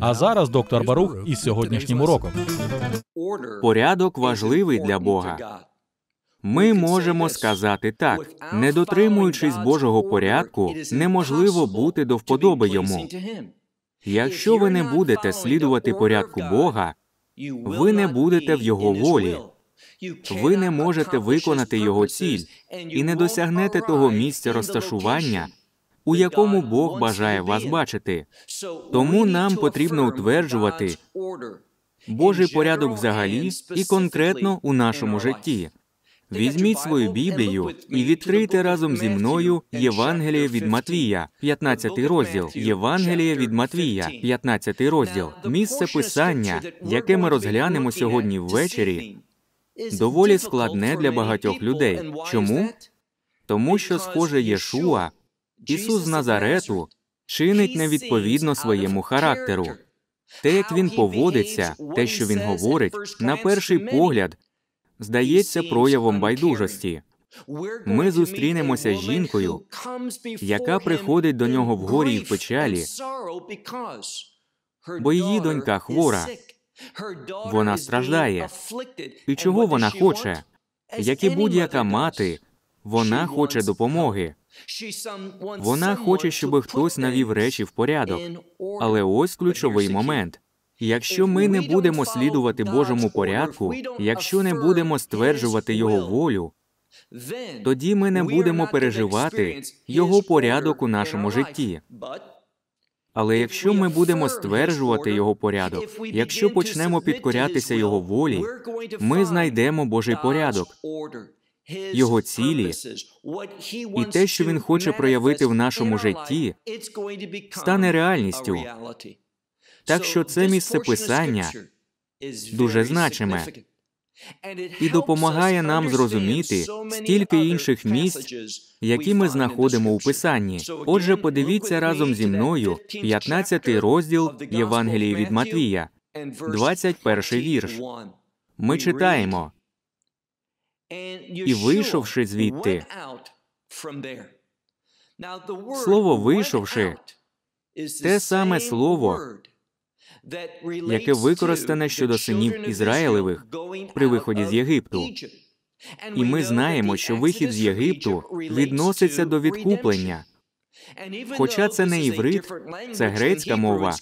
А зараз доктор Барух із сьогоднішнім уроком. Порядок важливий для Бога. Ми можемо сказати так: не дотримуючись Божого порядку, неможливо бути до вподоби йому. Якщо ви не будете слідувати порядку Бога, ви не будете в його волі. Ви не можете виконати його ціль і не досягнете того місця розташування, у якому Бог бажає вас бачити. Тому нам потрібно утверджувати Божий порядок взагалі і конкретно у нашому житті. Візьміть свою Біблію і відкрийте разом зі мною Євангеліє від Матвія, 15 розділ. Євангеліє від Матвія, 15 розділ. Місце писання, яке ми розглянемо сьогодні ввечері, доволі складне для багатьох людей. Чому? Тому що, схоже, Єшуа Ісус Назарету чинить невідповідно своєму характеру. Те, як він поводиться, те, що він говорить, на перший погляд здається проявом байдужості. Ми зустрінемося з жінкою, яка приходить до нього в горі і в печалі, бо її донька хвора. Вона страждає. І чого вона хоче? Як і будь-яка мати, вона хоче допомоги. Вона хоче, щоб хтось навів речі в порядок. Але ось ключовий момент. Якщо ми не будемо слідувати Божому порядку, якщо не будемо стверджувати Його волю, тоді ми не будемо переживати Його порядок у нашому житті. Але якщо ми будемо стверджувати його порядок, якщо почнемо підкорятися його волі, ми знайдемо Божий порядок його цілі і те, що він хоче проявити в нашому житті, стане реальністю. Так що це місце писання дуже значиме і допомагає нам зрозуміти стільки інших місць, які ми знаходимо у писанні. Отже, подивіться разом зі мною 15 розділ Євангелії від Матвія, 21 вірш. Ми читаємо і вийшовши звідти. Слово вийшовши те саме слово, яке використане щодо синів Ізраїлевих при виході з Єгипту. І ми знаємо, що вихід з Єгипту відноситься до відкуплення. Хоча це не іврит, це грецька мова,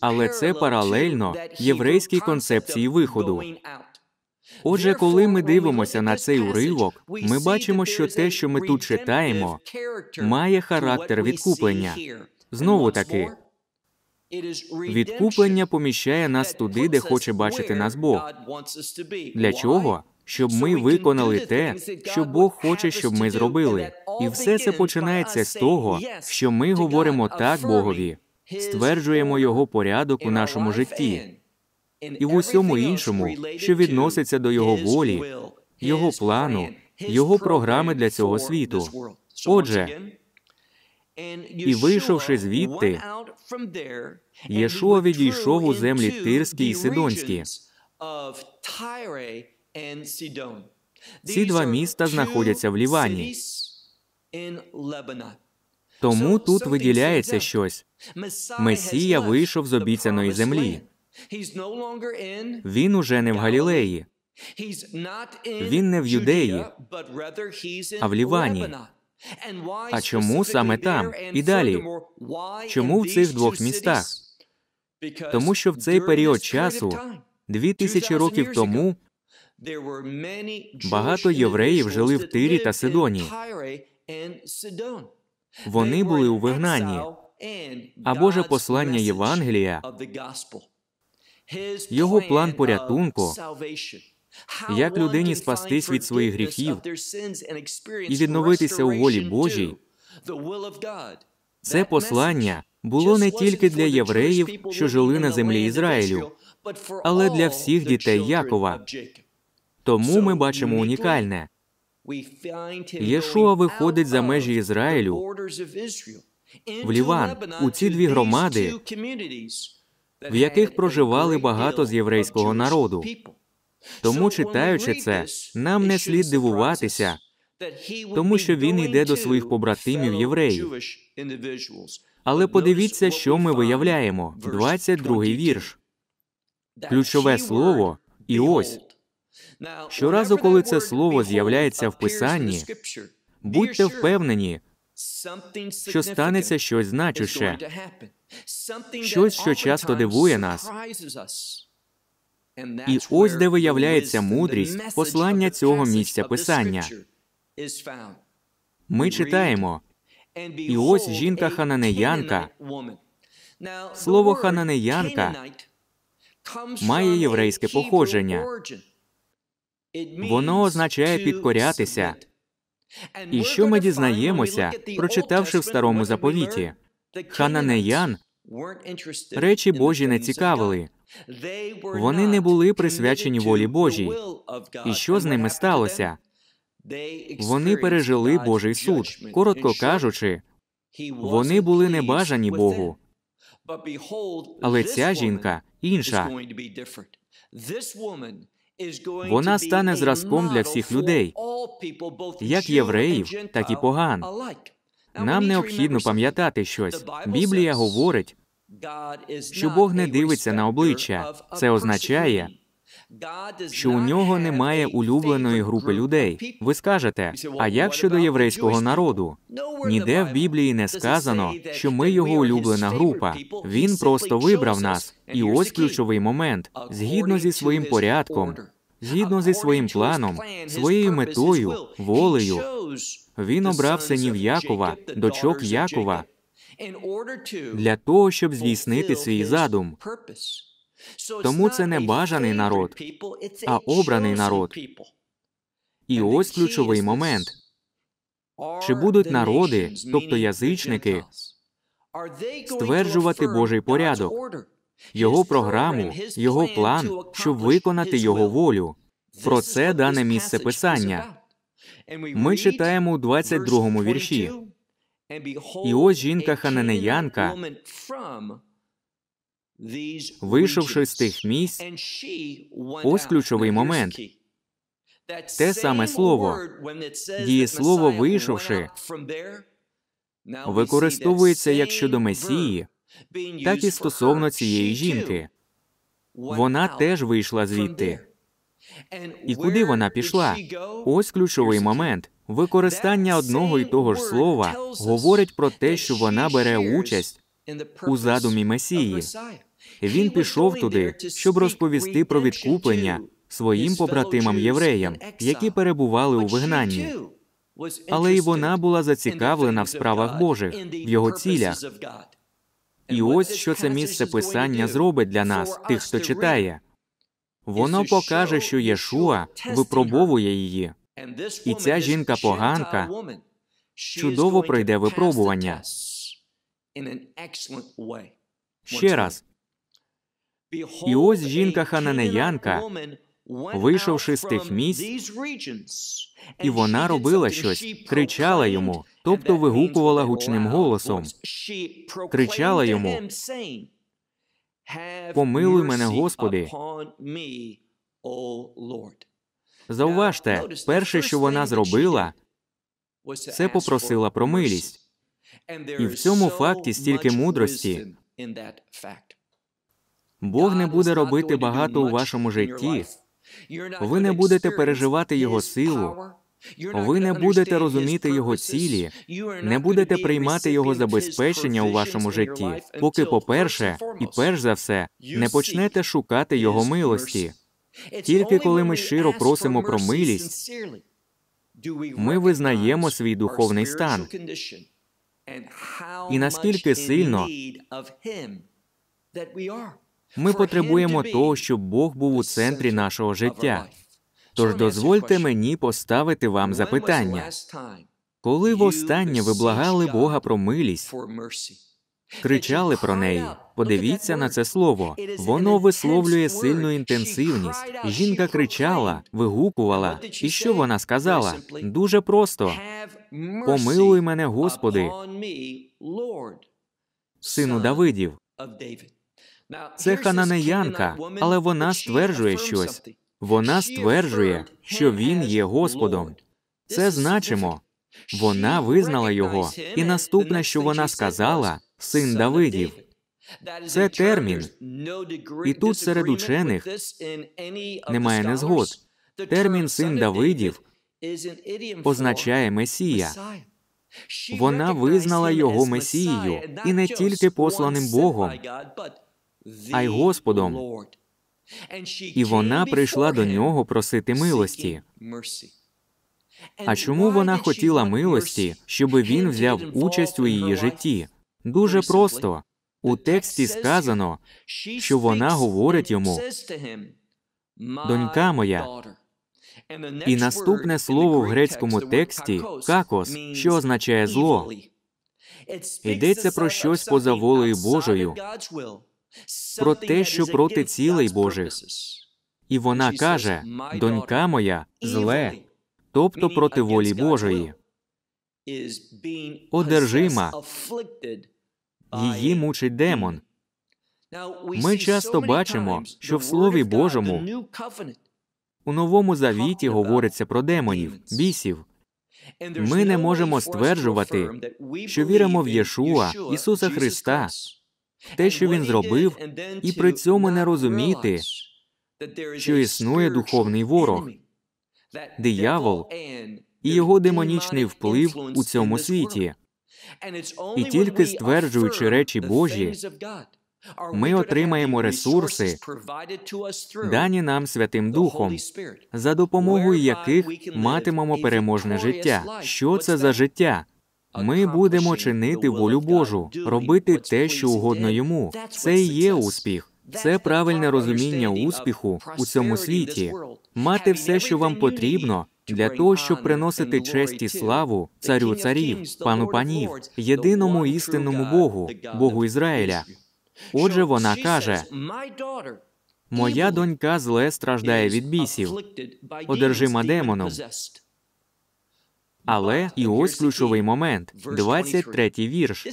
але це паралельно єврейській концепції виходу. Отже, коли ми дивимося на цей уривок, ми бачимо, що те, що ми тут читаємо, має характер відкуплення. Знову таки, відкуплення поміщає нас туди, де хоче бачити нас Бог. Для чого? Щоб ми виконали те, що Бог хоче, щоб ми зробили. І все це починається з того, що ми говоримо так Богові, стверджуємо його порядок у нашому житті і в усьому іншому, що відноситься до його волі, його плану, його програми для цього світу. Отже, і вийшовши звідти, Єшуа відійшов у землі Тирські і Сидонські. Ці два міста знаходяться в Лівані. Тому тут виділяється щось. Месія вийшов з обіцяної землі. Він уже не в Галілеї. Він не в Юдеї, а в Лівані. А чому саме там? І далі? Чому в цих двох містах? Тому що в цей період часу, дві тисячі років тому, багато євреїв жили в Тирі та Сидоні. Вони були у вигнанні. А Боже послання Євангелія його план порятунку, як людині спастись від своїх гріхів і відновитися у волі Божій, це послання було не тільки для євреїв, що жили на землі Ізраїлю, але для всіх дітей Якова. Тому ми бачимо унікальне. Єшуа виходить за межі Ізраїлю в Ліван у ці дві громади, в яких проживали багато з єврейського народу. Тому, читаючи це, нам не слід дивуватися, тому що він йде до своїх побратимів євреїв. Але подивіться, що ми виявляємо. 22-й вірш. Ключове слово і ось. Щоразу, коли це слово з'являється в писанні, будьте впевнені, що станеться щось значуще, щось, що часто дивує нас. І ось де виявляється мудрість послання цього місця писання. Ми читаємо, і ось жінка хананеянка. Слово хананеянка має єврейське походження. Воно означає підкорятися, і що ми дізнаємося, прочитавши в старому заповіті? Хананеян речі Божі не цікавили. Вони не були присвячені волі Божій. І що з ними сталося? Вони пережили Божий суд, коротко кажучи, вони були не бажані Богу. Але ця жінка інша. Вона стане зразком для всіх людей, як євреїв, так і поган. Нам необхідно пам'ятати щось. Біблія говорить, що Бог не дивиться на обличчя. Це означає що у нього немає улюбленої групи людей. Ви скажете, а як щодо єврейського народу? Ніде в Біблії не сказано, що ми його улюблена група. Він просто вибрав нас. І ось ключовий момент згідно зі своїм порядком, згідно зі своїм планом, своєю метою, волею. Він обрав синів Якова, дочок Якова для того, щоб здійснити свій задум. Тому це не бажаний народ, а обраний народ. І ось ключовий момент чи будуть народи, тобто язичники, стверджувати Божий порядок, його програму, його план, щоб виконати його волю. Про це дане місце писання. Ми читаємо у 22 му вірші. І ось жінка хананеянка вийшовши з тих місць, ось ключовий момент. Те саме слово, слово, вийшовши, використовується як щодо Месії, так і стосовно цієї жінки. Вона теж вийшла звідти. І куди вона пішла? Ось ключовий момент. Використання одного і того ж слова говорить про те, що вона бере участь у задумі Месії. Він пішов туди, щоб розповісти про відкуплення своїм побратимам євреям, які перебували у вигнанні. Але і вона була зацікавлена в справах Божих, в його цілях. І ось що це місце писання зробить для нас, тих, хто читає. Воно покаже, що Єшуа випробовує її. І ця жінка поганка чудово пройде випробування. Ще раз і ось жінка хананеянка, вийшовши з тих місць, і вона робила щось, кричала йому, тобто вигукувала гучним голосом, кричала йому. Помилуй мене, Господи. Зауважте, перше, що вона зробила, це попросила про милість. І в цьому факті стільки мудрості. Бог не буде робити багато у вашому житті. Ви не будете переживати його силу. Ви не будете розуміти його цілі, не будете приймати його забезпечення у вашому житті, поки, по-перше, і перш за все, не почнете шукати його милості. Тільки коли ми щиро просимо про милість, ми визнаємо свій духовний стан і наскільки сильно. Ми потребуємо того, щоб Бог був у центрі нашого життя. Тож дозвольте мені поставити вам запитання. Коли востаннє ви благали Бога про милість, кричали про неї. Подивіться на це слово. Воно висловлює сильну інтенсивність. Жінка кричала, вигукувала. І що вона сказала? Дуже просто помилуй мене, Господи, сину Давидів. Це хананеянка, але вона стверджує щось. Вона стверджує, що він є Господом. Це значимо. Вона визнала його, і наступне, що вона сказала, син Давидів. Це термін. І тут серед учених немає незгод. Термін син Давидів означає Месія. Вона визнала його Месією і не тільки посланим Богом, а й Господом. І вона прийшла до нього просити милості. А чому вона хотіла милості, щоб він взяв участь у її житті? Дуже просто у тексті сказано, що вона говорить йому донька моя. І наступне слово в грецькому тексті какос, що означає зло. Йдеться про щось поза волею Божою про те, що проти цілей Божих. І вона каже: донька моя, зле, тобто проти волі Божої, одержима, її мучить демон. Ми часто бачимо, що в Слові Божому у новому завіті говориться про демонів, бісів. Ми не можемо стверджувати, що віримо в Єшуа, Ісуса Христа, те, що він зробив, і при цьому не розуміти, що існує духовний ворог, диявол і його демонічний вплив у цьому світі. І тільки стверджуючи речі Божі, ми отримаємо ресурси, дані нам Святим Духом, за допомогою яких матимемо переможне життя. Що це за життя? Ми будемо чинити волю Божу, робити те, що угодно йому. Це і є успіх, це правильне розуміння успіху у цьому світі. Мати все, що вам потрібно. Для того щоб приносити честь і славу царю царів, пану панів, єдиному істинному Богу, Богу Ізраїля. Отже, вона каже: моя донька зле страждає від бісів, одержима демоном. Але і ось ключовий момент, 23-й вірш.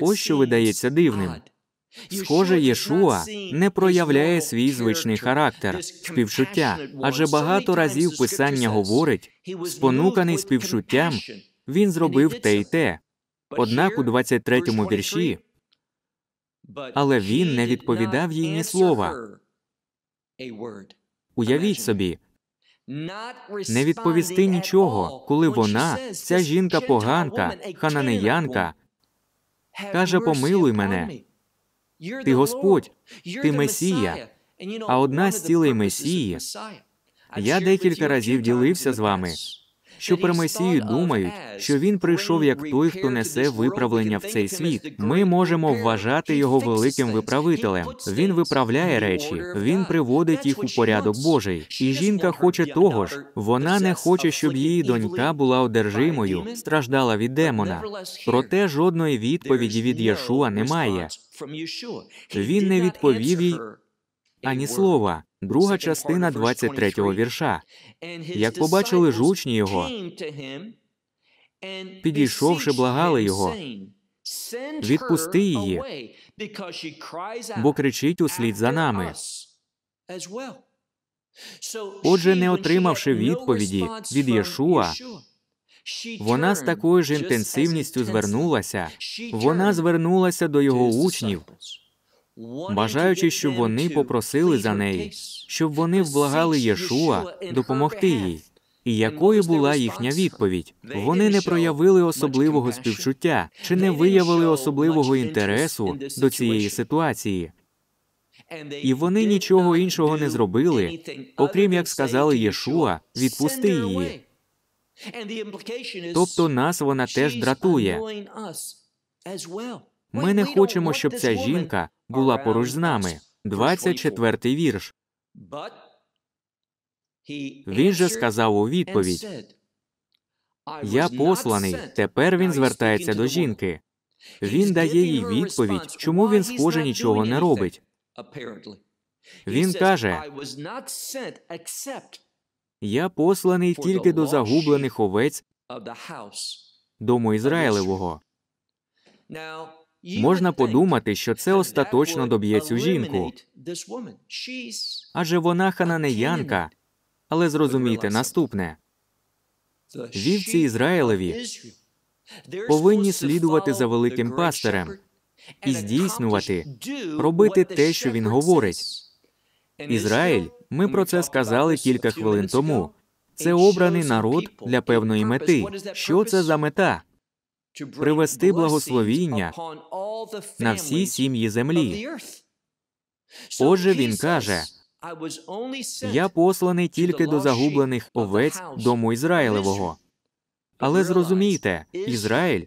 Ось що видається дивним. Схоже, Єшуа не проявляє свій звичний характер, співчуття, адже багато разів писання говорить, спонуканий співчуттям, він зробив те й те. Однак у 23-му вірші, але він не відповідав їй ні слова. Уявіть собі, не відповісти нічого, коли вона, ця жінка поганка, хананеянка, каже: Помилуй мене. Ти Господь, ти Месія. А одна з цілей Месії. Я декілька разів ділився з вами що про Месію думають, що він прийшов як той, хто несе виправлення в цей світ. Ми можемо вважати його великим виправителем. Він виправляє речі, він приводить їх у порядок Божий. І жінка хоче того ж. Вона не хоче, щоб її донька була одержимою, страждала від демона. Проте жодної відповіді від Єшуа немає. Він не відповів їй ані слова друга частина 23-го вірша. Як побачили ж учні його, підійшовши, благали його. Відпусти її, бо кричить услід за нами. Отже, не отримавши відповіді від Єшуа, вона з такою ж інтенсивністю звернулася. Вона звернулася до його учнів бажаючи, щоб вони попросили за неї, щоб вони вблагали Єшуа допомогти їй. І якою була їхня відповідь? Вони не проявили особливого співчуття чи не виявили особливого інтересу до цієї ситуації. І вони нічого іншого не зробили, окрім як сказали Єшуа, відпусти її. Тобто нас вона теж дратує. Ми не хочемо, щоб ця жінка була поруч з нами. 24-й вірш. Він же сказав у відповідь Я посланий. Тепер він звертається до жінки. Він дає їй відповідь, чому він схоже нічого не робить. Він каже Я посланий тільки до загублених овець дому Ізраїлевого. Можна подумати, що це остаточно доб'є цю жінку. Адже вона хананеянка. Але зрозумійте наступне вівці Ізраїлеві повинні слідувати за великим пастирем і здійснювати, робити те, що він говорить. Ізраїль, ми про це сказали кілька хвилин тому. Це обраний народ для певної мети. Що це за мета? привести благословіння на всі сім'ї землі. Отже, він каже: я посланий тільки до загублених овець дому Ізраїлевого. Але зрозумійте, Ізраїль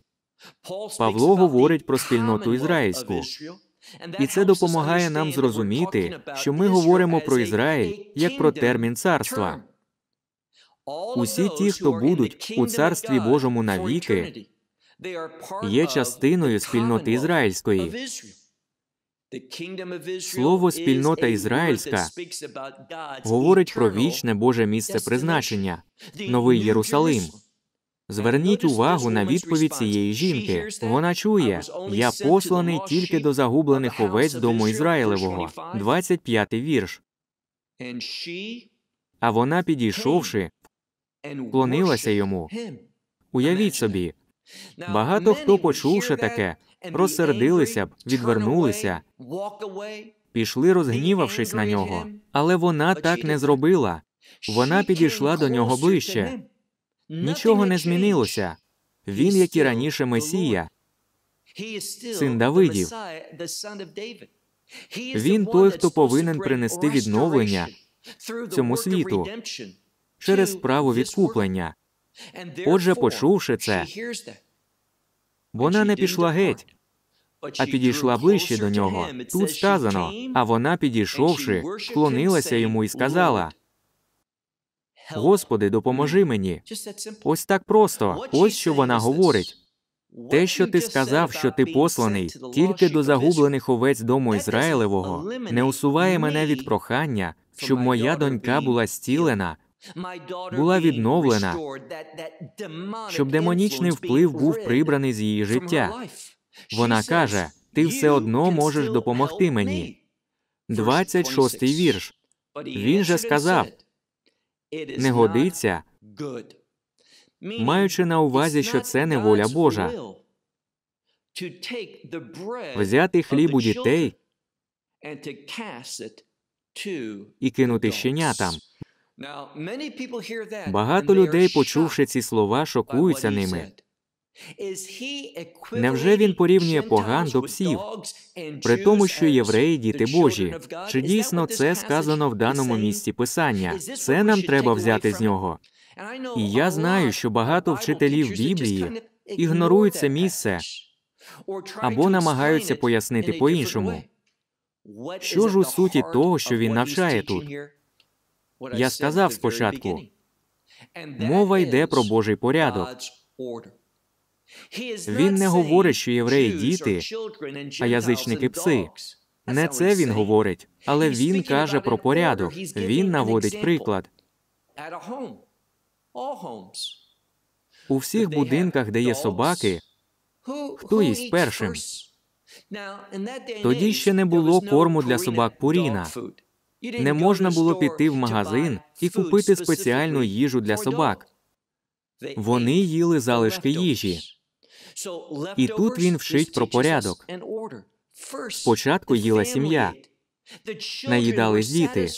Павло говорить про спільноту ізраїльську. І це допомагає нам зрозуміти, що ми говоримо про Ізраїль як про термін царства. Усі ті, хто будуть у царстві Божому навіки, є частиною спільноти ізраїльської. Слово спільнота ізраїльська говорить про вічне Боже місце призначення, новий Єрусалим. Зверніть увагу на відповідь цієї жінки. Вона чує: я посланий тільки до загублених овець дому Ізраїлевого, 25-й вірш. А вона, підійшовши, клонилася йому. Уявіть собі, Багато хто почувши таке, розсердилися б, відвернулися, пішли, розгнівавшись на нього. Але вона так не зробила. Вона підійшла до нього ближче. Нічого не змінилося. Він, як і раніше, Месія, син Давидів. Він той, хто повинен принести відновлення цьому світу через справу відкуплення. Отже, почувши це, вона не пішла геть, а підійшла ближче до нього. Тут сказано, а вона, підійшовши, вклонилася йому і сказала: Господи, допоможи mm-hmm. мені. Ось так просто. Ось що вона говорить. Те, що ти сказав, що ти посланий тільки до загублених овець дому Ізраїлевого, не усуває мене від прохання, щоб моя донька була стілена була відновлена, щоб демонічний вплив був прибраний з її життя. Вона каже: Ти все одно можеш допомогти мені. 26-й вірш. Він же сказав: не годиться, маючи на увазі, що це не воля Божа. Взяти хліб у дітей і кинути щенятам. Багато людей, почувши ці слова, шокуються ними. Невже він порівнює поган до псів, при тому, що євреї діти Божі? Чи дійсно це сказано в даному місці писання? Це нам треба взяти з нього. І я знаю, що багато вчителів Біблії ігнорують це місце або намагаються пояснити по іншому. Що ж у суті того, що він навчає тут? Я сказав спочатку, мова йде про Божий порядок. Він не говорить, що євреї діти, а язичники пси. Не це він говорить, але він каже про порядок. Він наводить приклад. У всіх будинках, де є собаки, хто їсть першим? Тоді ще не було корму для собак Пуріна. Не можна було піти в магазин і купити спеціальну їжу для собак. Вони їли залишки їжі. І тут він вчить про порядок. Спочатку їла сім'я, наїдались діти.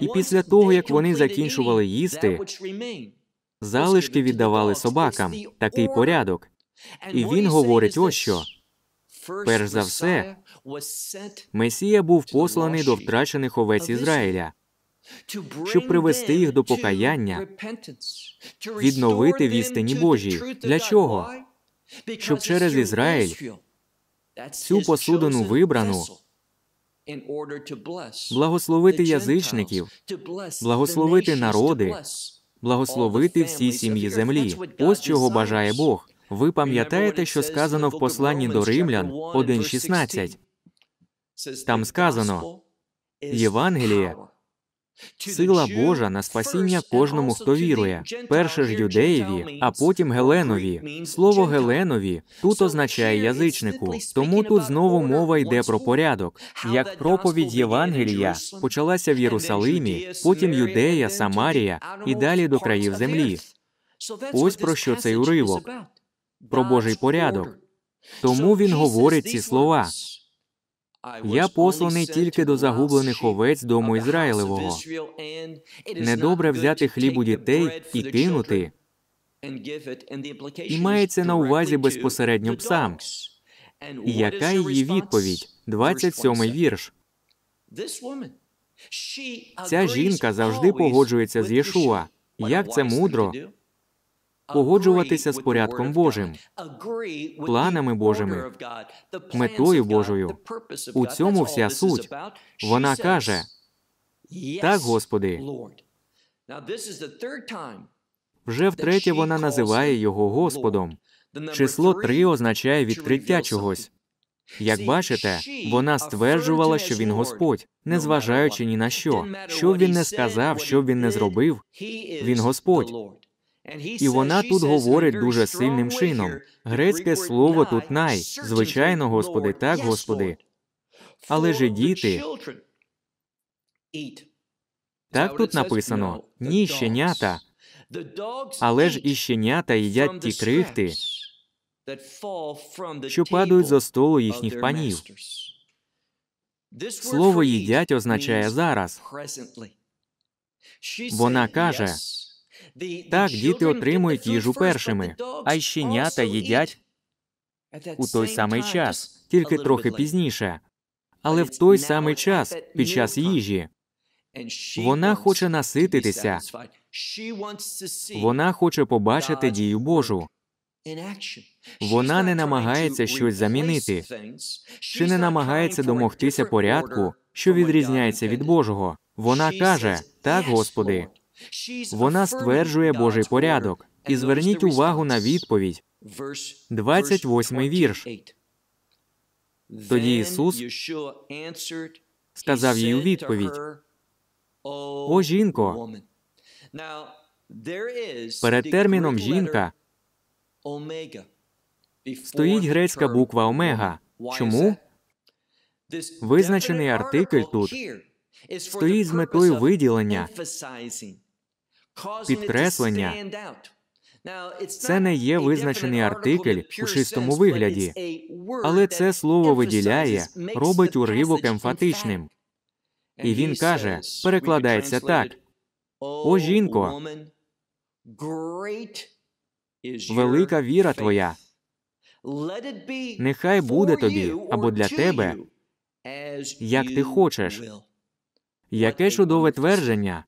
І після того, як вони закінчували їсти, залишки віддавали собакам такий порядок. І він говорить ось що. Перш за все, Месія був посланий до втрачених овець Ізраїля, щоб привести їх до покаяння, відновити в істині Божій. Для чого? Щоб через Ізраїль цю посудину вибрану благословити язичників, благословити народи, благословити всі сім'ї землі. Ось чого бажає Бог. Ви пам'ятаєте, що сказано в посланні до Римлян 1.16? Там сказано Євангеліє, сила Божа на спасіння кожному, хто вірує, перше ж юдеєві, а потім Геленові. Слово Геленові тут означає язичнику, тому тут знову мова йде про порядок. Як проповідь Євангелія почалася в Єрусалимі, потім Юдея, Самарія і далі до країв землі. Ось про що цей уривок про Божий порядок. Тому Він говорить ці слова. Я посланий тільки до загублених овець дому Ізраїлевого. Недобре взяти хліб у дітей і кинути. І мається на увазі безпосередньо псам. І яка її відповідь? 27 вірш. Ця жінка завжди погоджується з Єшуа. Як це мудро? погоджуватися з порядком Божим, планами Божими, метою Божою. У цьому вся суть. Вона каже: так, Господи. Вже втретє вона називає його Господом. Число три означає відкриття чогось. Як бачите, вона стверджувала, що він Господь, незважаючи ні на що. Що б він не сказав, що б він не зробив, він Господь. І вона тут говорить дуже сильним чином. Грецьке слово тут най. Звичайно, Господи, так, Господи. Але же діти. Так тут написано ні, щенята. Але ж і щенята їдять ті крихти, що падають за столу їхніх панів. Слово їдять означає зараз. Вона каже. Так діти отримують їжу першими, а й щенята їдять у той самий час, тільки трохи пізніше. Але в той самий час, під час їжі, вона хоче насититися, вона хоче побачити дію Божу. Вона не намагається щось замінити, чи не намагається домогтися порядку, що відрізняється від Божого. Вона каже: Так, Господи. Вона стверджує Божий порядок. І зверніть увагу на відповідь 28 вірш. Тоді Ісус сказав їй у відповідь: О, жінко. Перед терміном жінка стоїть грецька буква омега. Чому? Визначений артикль тут стоїть з метою виділення підкреслення. Це не є визначений артикль у чистому вигляді, але це слово виділяє, робить уривок емфатичним. І він каже, перекладається так: О oh, жінко, велика віра твоя. Нехай буде тобі або для тебе, як ти хочеш. Яке чудове твердження.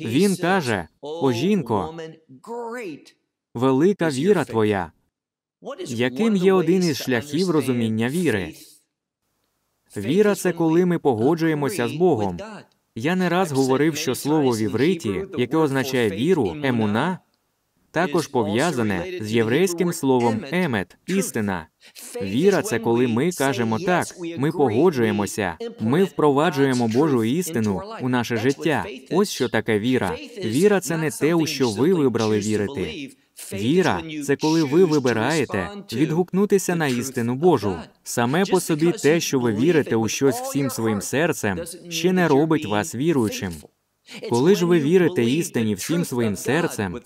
Він каже: О жінко, велика віра твоя, яким є один із шляхів розуміння віри. Віра це коли ми погоджуємося з Богом. Я не раз говорив, що слово в івриті, яке означає віру, емуна, також пов'язане з єврейським словом емет істина. Віра це коли ми кажемо так, ми погоджуємося, ми впроваджуємо Божу істину у наше життя. Ось що таке віра. Віра це не те, у що ви вибрали вірити. Віра це коли ви вибираєте відгукнутися на істину Божу. Саме по собі те, що ви вірите у щось всім своїм серцем, ще не робить вас віруючим. Коли ж ви вірите істині всім своїм серцем,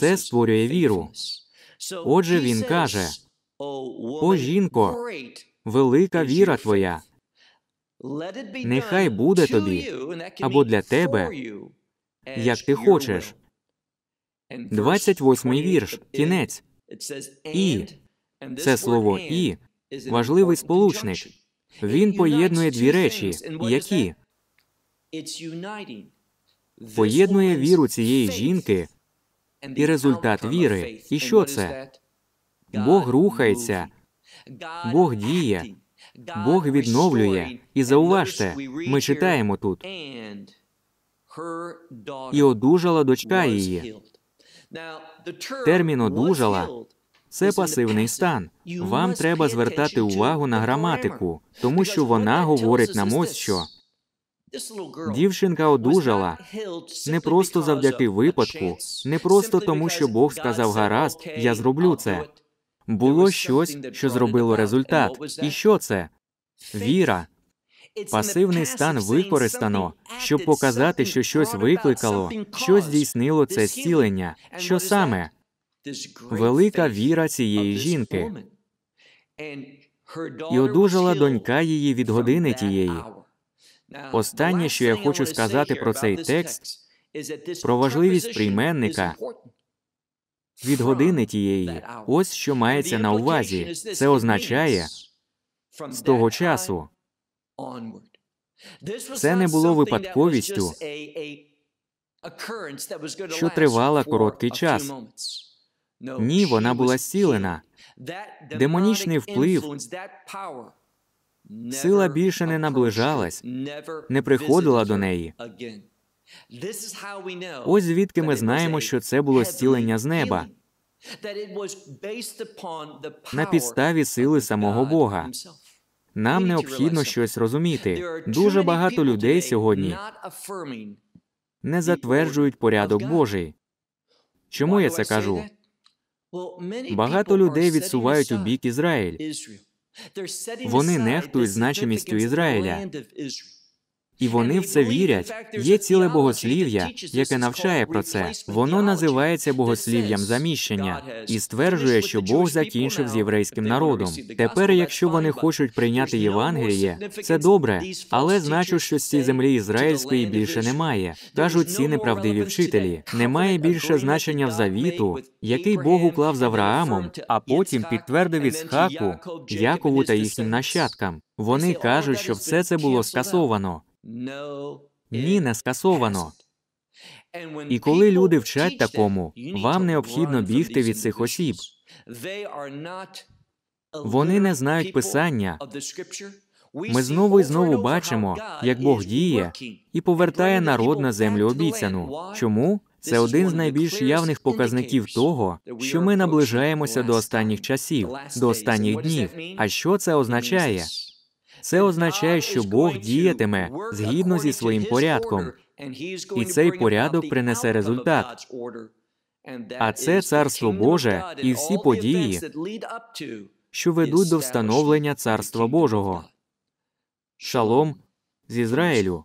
це створює віру. Отже, він каже: О, жінко, велика віра твоя. Нехай буде тобі або для тебе, як ти хочеш. 28-й вірш, кінець. І це слово і важливий сполучник. Він поєднує дві речі, які поєднує віру цієї жінки і результат віри. І що це? Бог рухається, Бог діє, Бог відновлює. І зауважте, ми читаємо тут і одужала дочка її. Термін одужала це пасивний стан. Вам треба звертати увагу на граматику, тому що вона говорить нам ось що. Дівчинка одужала не просто завдяки випадку, не просто тому, що Бог сказав гаразд, я зроблю це. Було щось, що зробило результат. І що це? Віра. Пасивний стан використано, щоб показати, що щось викликало, що здійснило це зцілення. Що саме? Велика віра цієї жінки. І одужала донька її від години тієї. Останнє, що я хочу сказати про цей текст, про важливість прийменника від години тієї. Ось що мається на увазі. Це означає з того часу. Це не було випадковістю, що тривала короткий час. Ні, вона була зцілена. Демонічний вплив Сила більше не наближалась, не приходила до неї. Ось звідки ми знаємо, що це було зцілення з неба на підставі сили самого Бога. Нам необхідно щось розуміти. Дуже багато людей сьогодні не затверджують порядок Божий. Чому я це кажу? Багато людей відсувають у бік Ізраїль. Вони нехтують значимістю Ізраїля і вони в це вірять. Є ціле богослів'я, яке навчає про це. Воно називається богослів'ям заміщення і стверджує, що Бог закінчив з єврейським народом. Тепер, якщо вони хочуть прийняти Євангеліє, це добре, але значу, що з цієї землі ізраїльської більше немає. кажуть ці неправдиві вчителі. Немає більше значення в завіту, який Бог уклав з Авраамом, а потім підтвердив Іцхаку, Якову та їхнім нащадкам. Вони кажуть, що все це було скасовано. Ні, не скасовано. І коли люди вчать такому, вам необхідно бігти від цих осіб. Вони не знають писання. Ми знову і знову бачимо, як Бог діє і повертає народ на землю обіцяну. Чому? Це один з найбільш явних показників того, що ми наближаємося до останніх часів, до останніх днів. А що це означає? Це означає, що Бог діятиме згідно зі своїм порядком, і цей порядок принесе результат. А це царство Боже і всі події, що ведуть до встановлення царства Божого. Шалом з Ізраїлю.